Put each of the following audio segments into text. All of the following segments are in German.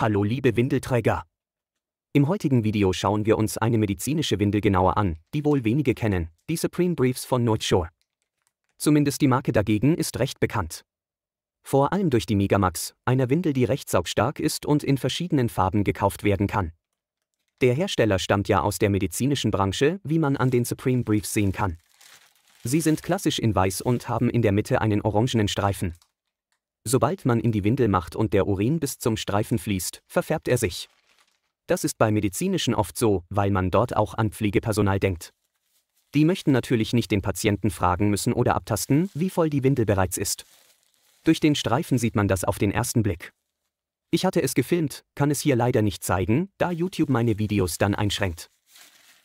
Hallo liebe Windelträger! Im heutigen Video schauen wir uns eine medizinische Windel genauer an, die wohl wenige kennen, die Supreme Briefs von Nordshore. Zumindest die Marke dagegen ist recht bekannt. Vor allem durch die Megamax, einer Windel, die recht saugstark ist und in verschiedenen Farben gekauft werden kann. Der Hersteller stammt ja aus der medizinischen Branche, wie man an den Supreme Briefs sehen kann. Sie sind klassisch in weiß und haben in der Mitte einen orangenen Streifen, Sobald man in die Windel macht und der Urin bis zum Streifen fließt, verfärbt er sich. Das ist bei medizinischen oft so, weil man dort auch an Pflegepersonal denkt. Die möchten natürlich nicht den Patienten fragen müssen oder abtasten, wie voll die Windel bereits ist. Durch den Streifen sieht man das auf den ersten Blick. Ich hatte es gefilmt, kann es hier leider nicht zeigen, da YouTube meine Videos dann einschränkt.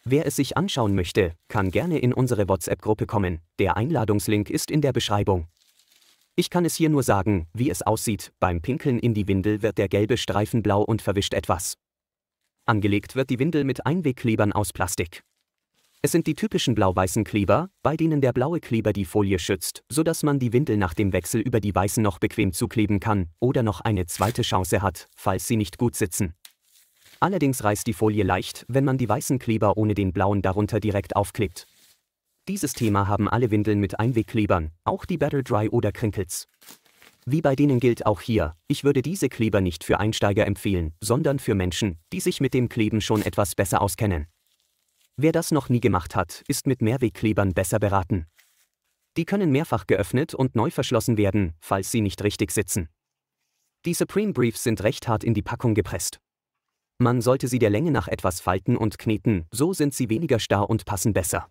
Wer es sich anschauen möchte, kann gerne in unsere WhatsApp-Gruppe kommen, der Einladungslink ist in der Beschreibung. Ich kann es hier nur sagen, wie es aussieht, beim Pinkeln in die Windel wird der gelbe Streifen blau und verwischt etwas. Angelegt wird die Windel mit Einwegklebern aus Plastik. Es sind die typischen blau-weißen Kleber, bei denen der blaue Kleber die Folie schützt, sodass man die Windel nach dem Wechsel über die weißen noch bequem zukleben kann oder noch eine zweite Chance hat, falls sie nicht gut sitzen. Allerdings reißt die Folie leicht, wenn man die weißen Kleber ohne den blauen darunter direkt aufklebt. Dieses Thema haben alle Windeln mit Einwegklebern, auch die Battle Dry oder Crinkles. Wie bei denen gilt auch hier, ich würde diese Kleber nicht für Einsteiger empfehlen, sondern für Menschen, die sich mit dem Kleben schon etwas besser auskennen. Wer das noch nie gemacht hat, ist mit Mehrwegklebern besser beraten. Die können mehrfach geöffnet und neu verschlossen werden, falls sie nicht richtig sitzen. Die Supreme Briefs sind recht hart in die Packung gepresst. Man sollte sie der Länge nach etwas falten und kneten, so sind sie weniger starr und passen besser.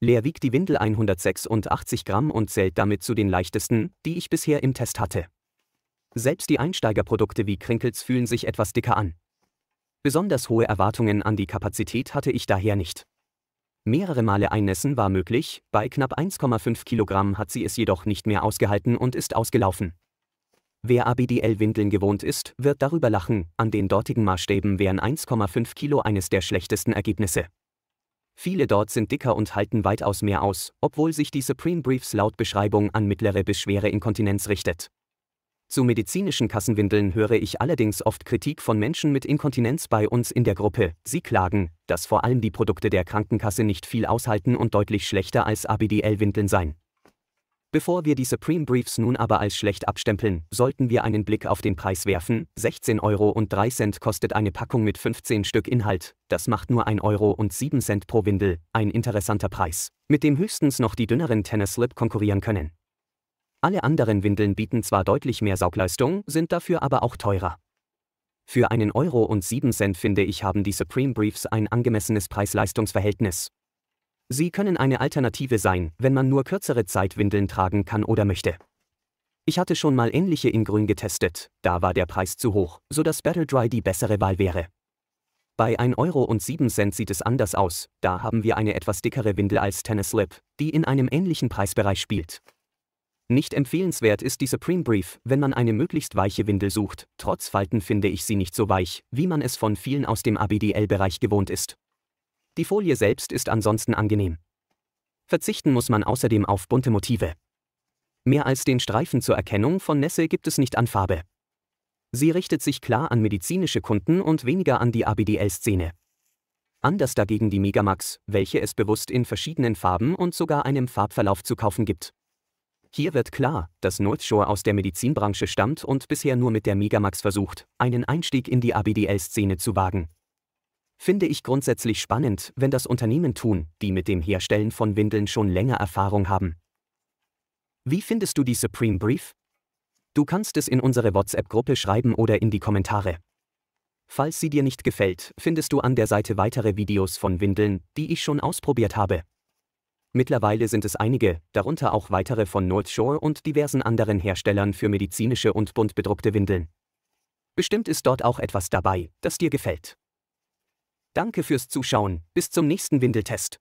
Leer wiegt die Windel 186 Gramm und zählt damit zu den leichtesten, die ich bisher im Test hatte. Selbst die Einsteigerprodukte wie Crinkles fühlen sich etwas dicker an. Besonders hohe Erwartungen an die Kapazität hatte ich daher nicht. Mehrere Male einnässen war möglich, bei knapp 1,5 Kilogramm hat sie es jedoch nicht mehr ausgehalten und ist ausgelaufen. Wer ABDL-Windeln gewohnt ist, wird darüber lachen, an den dortigen Maßstäben wären 1,5 Kilo eines der schlechtesten Ergebnisse. Viele dort sind dicker und halten weitaus mehr aus, obwohl sich die Supreme Briefs laut Beschreibung an mittlere bis schwere Inkontinenz richtet. Zu medizinischen Kassenwindeln höre ich allerdings oft Kritik von Menschen mit Inkontinenz bei uns in der Gruppe. Sie klagen, dass vor allem die Produkte der Krankenkasse nicht viel aushalten und deutlich schlechter als ABDL-Windeln seien. Bevor wir die Supreme Briefs nun aber als schlecht abstempeln, sollten wir einen Blick auf den Preis werfen. 16,03 Euro kostet eine Packung mit 15 Stück Inhalt. Das macht nur 1,07 Euro pro Windel. Ein interessanter Preis, mit dem höchstens noch die dünneren Tennis Slip konkurrieren können. Alle anderen Windeln bieten zwar deutlich mehr Saugleistung, sind dafür aber auch teurer. Für einen Euro und 7 Cent finde ich haben die Supreme Briefs ein angemessenes Preis-Leistungs-Verhältnis. Sie können eine Alternative sein, wenn man nur kürzere Zeitwindeln tragen kann oder möchte. Ich hatte schon mal ähnliche in Grün getestet, da war der Preis zu hoch, sodass Battle Dry die bessere Wahl wäre. Bei 1,07 Euro sieht es anders aus, da haben wir eine etwas dickere Windel als Tennis Slip, die in einem ähnlichen Preisbereich spielt. Nicht empfehlenswert ist die Supreme Brief, wenn man eine möglichst weiche Windel sucht, trotz Falten finde ich sie nicht so weich, wie man es von vielen aus dem ABDL-Bereich gewohnt ist. Die Folie selbst ist ansonsten angenehm. Verzichten muss man außerdem auf bunte Motive. Mehr als den Streifen zur Erkennung von Nässe gibt es nicht an Farbe. Sie richtet sich klar an medizinische Kunden und weniger an die ABDL-Szene. Anders dagegen die Megamax, welche es bewusst in verschiedenen Farben und sogar einem Farbverlauf zu kaufen gibt. Hier wird klar, dass North Shore aus der Medizinbranche stammt und bisher nur mit der Megamax versucht, einen Einstieg in die ABDL-Szene zu wagen finde ich grundsätzlich spannend, wenn das Unternehmen tun, die mit dem Herstellen von Windeln schon länger Erfahrung haben. Wie findest du die Supreme Brief? Du kannst es in unsere WhatsApp-Gruppe schreiben oder in die Kommentare. Falls sie dir nicht gefällt, findest du an der Seite weitere Videos von Windeln, die ich schon ausprobiert habe. Mittlerweile sind es einige, darunter auch weitere von North Shore und diversen anderen Herstellern für medizinische und bunt bedruckte Windeln. Bestimmt ist dort auch etwas dabei, das dir gefällt. Danke fürs Zuschauen, bis zum nächsten Windeltest.